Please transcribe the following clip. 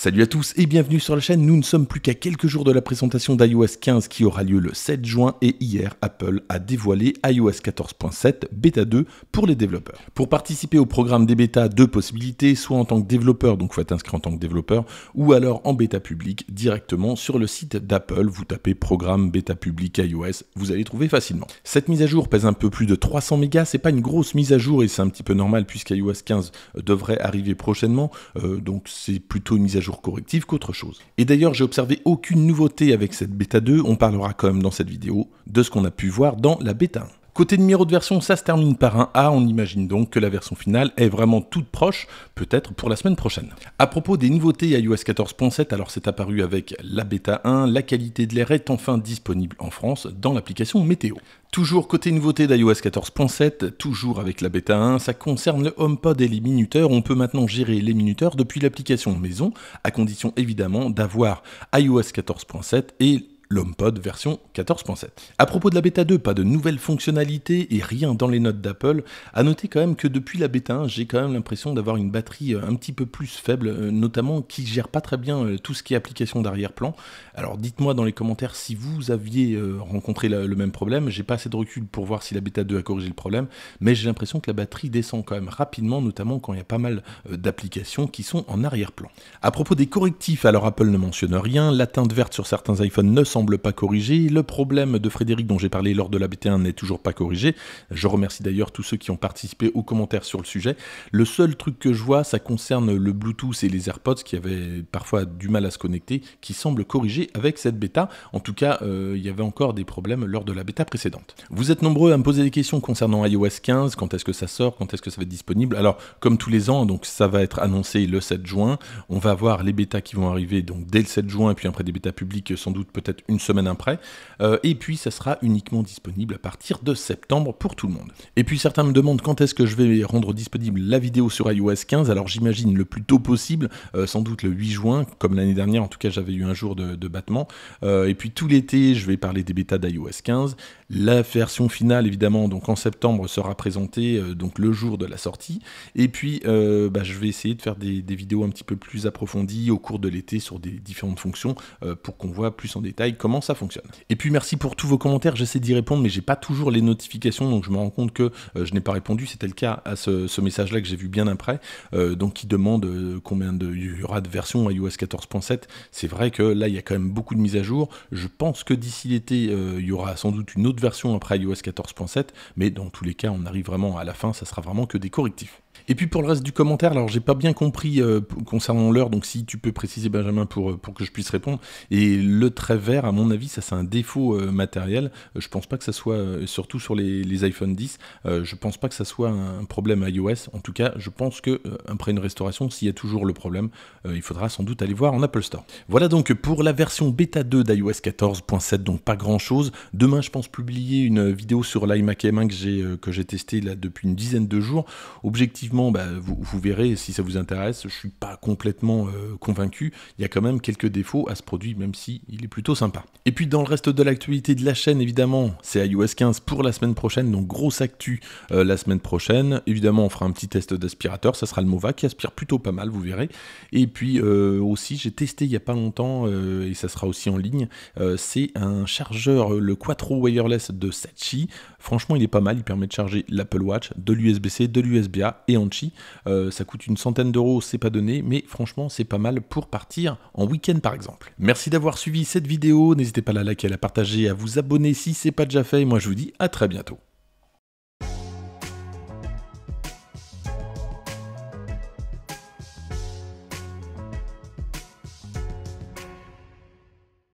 Salut à tous et bienvenue sur la chaîne. Nous ne sommes plus qu'à quelques jours de la présentation d'iOS 15 qui aura lieu le 7 juin et hier, Apple a dévoilé iOS 14.7 bêta 2 pour les développeurs. Pour participer au programme des bêta, deux possibilités, soit en tant que développeur, donc vous faites inscrit en tant que développeur, ou alors en bêta public directement sur le site d'Apple. Vous tapez programme bêta public iOS, vous allez trouver facilement. Cette mise à jour pèse un peu plus de 300 mégas, c'est pas une grosse mise à jour et c'est un petit peu normal puisque iOS 15 devrait arriver prochainement, euh, donc c'est plutôt une mise à jour correctif qu'autre chose. Et d'ailleurs, j'ai observé aucune nouveauté avec cette bêta 2, on parlera quand même dans cette vidéo de ce qu'on a pu voir dans la bêta 1. Côté numéro de version, ça se termine par un A, on imagine donc que la version finale est vraiment toute proche, peut-être pour la semaine prochaine. À propos des nouveautés iOS 14.7, alors c'est apparu avec la bêta 1, la qualité de l'air est enfin disponible en France dans l'application météo. Toujours côté nouveauté d'iOS 14.7, toujours avec la bêta 1, ça concerne le HomePod et les minuteurs. On peut maintenant gérer les minuteurs depuis l'application maison, à condition évidemment d'avoir iOS 14.7 et l'HomePod version 14.7. À propos de la bêta 2, pas de nouvelles fonctionnalités et rien dans les notes d'Apple. À noter quand même que depuis la bêta 1, j'ai quand même l'impression d'avoir une batterie euh, un petit peu plus faible, euh, notamment qui gère pas très bien euh, tout ce qui est application d'arrière-plan. Alors dites-moi dans les commentaires si vous aviez rencontré le même problème. J'ai pas assez de recul pour voir si la bêta 2 a corrigé le problème, mais j'ai l'impression que la batterie descend quand même rapidement, notamment quand il y a pas mal d'applications qui sont en arrière-plan. À propos des correctifs, alors Apple ne mentionne rien. La teinte verte sur certains iPhone 900 semble pas corrigé. Le problème de Frédéric dont j'ai parlé lors de la BT1 n'est toujours pas corrigé. Je remercie d'ailleurs tous ceux qui ont participé aux commentaires sur le sujet. Le seul truc que je vois, ça concerne le Bluetooth et les AirPods qui avaient parfois du mal à se connecter, qui semble corrigés avec cette bêta. En tout cas, euh, il y avait encore des problèmes lors de la bêta précédente. Vous êtes nombreux à me poser des questions concernant iOS 15, quand est-ce que ça sort, quand est-ce que ça va être disponible. Alors, comme tous les ans, donc ça va être annoncé le 7 juin. On va voir les bêtas qui vont arriver donc dès le 7 juin, et puis après des bêtas publiques, sans doute peut-être une semaine après. Euh, et puis ça sera uniquement disponible à partir de septembre pour tout le monde. Et puis certains me demandent quand est-ce que je vais rendre disponible la vidéo sur iOS 15. Alors j'imagine le plus tôt possible, euh, sans doute le 8 juin, comme l'année dernière, en tout cas j'avais eu un jour de, battement. Euh, et puis tout l'été, je vais parler des bêtas d'iOS 15. La version finale, évidemment, donc en septembre, sera présentée donc le jour de la sortie. Et puis bah, je vais essayer de faire des, des, vidéos un petit peu plus approfondies au cours de l'été sur des différentes fonctions pour qu'on voit plus en détail comment ça fonctionne. Et puis merci pour tous vos commentaires, j'essaie d'y répondre, mais j'ai pas toujours les notifications, donc je me rends compte que euh, je n'ai pas répondu. C'était le cas à ce, message-là que j'ai vu bien après, euh, donc qui demande euh, combien de, il y aura de versions iOS 14.7. C'est vrai que là, il y a quand même beaucoup de mises à jour. Je pense que d'ici l'été, il y aura sans doute une autre version après iOS 14.7, mais dans tous les cas, on arrive vraiment à la fin, ça sera vraiment que des correctifs. Et puis pour le reste du commentaire, alors j'ai pas bien compris euh, concernant l'heure, donc si tu peux préciser Benjamin pour, euh, pour que je puisse répondre. Et le trait vert, à mon avis, ça c'est un défaut euh, matériel. Je pense pas que ça soit, surtout sur les, les iPhone 10, je pense pas que ça soit un problème iOS. En tout cas, je pense que après une restauration, s'il y a toujours le problème, il faudra sans doute aller voir en Apple Store. Voilà donc pour la version bêta 2 d'iOS 14.7, donc pas grand chose. Demain, je pense publier une vidéo sur l'iMac M1 que j'ai testé là depuis une dizaine de jours. Objectif bah, vous, verrez si ça vous intéresse, je suis pas complètement euh, convaincu, il y a quand même quelques défauts à ce produit, même si il est plutôt sympa. Et puis dans le reste de l'actualité de la chaîne, évidemment, c'est iOS 15 pour la semaine prochaine, donc grosse actu euh, la semaine prochaine. Évidemment, on fera un petit test d'aspirateur, ça sera le Mova qui aspire plutôt pas mal, vous verrez. Et puis euh, aussi, j'ai testé il n'y a pas longtemps, et ça sera aussi en ligne, c'est un chargeur, le Quattro Wireless de Satchi. Franchement, il est pas mal, il permet de charger l'Apple Watch, de l'USB-C, de l'USB-A et Anchi. Euh, ça coûte une centaine d'euros, c'est pas donné, mais franchement, c'est pas mal pour partir en week-end par exemple. Merci d'avoir suivi cette vidéo. N'hésitez pas à la liker, à la partager, à vous abonner si c'est pas déjà fait. Et moi, je vous dis à très bientôt.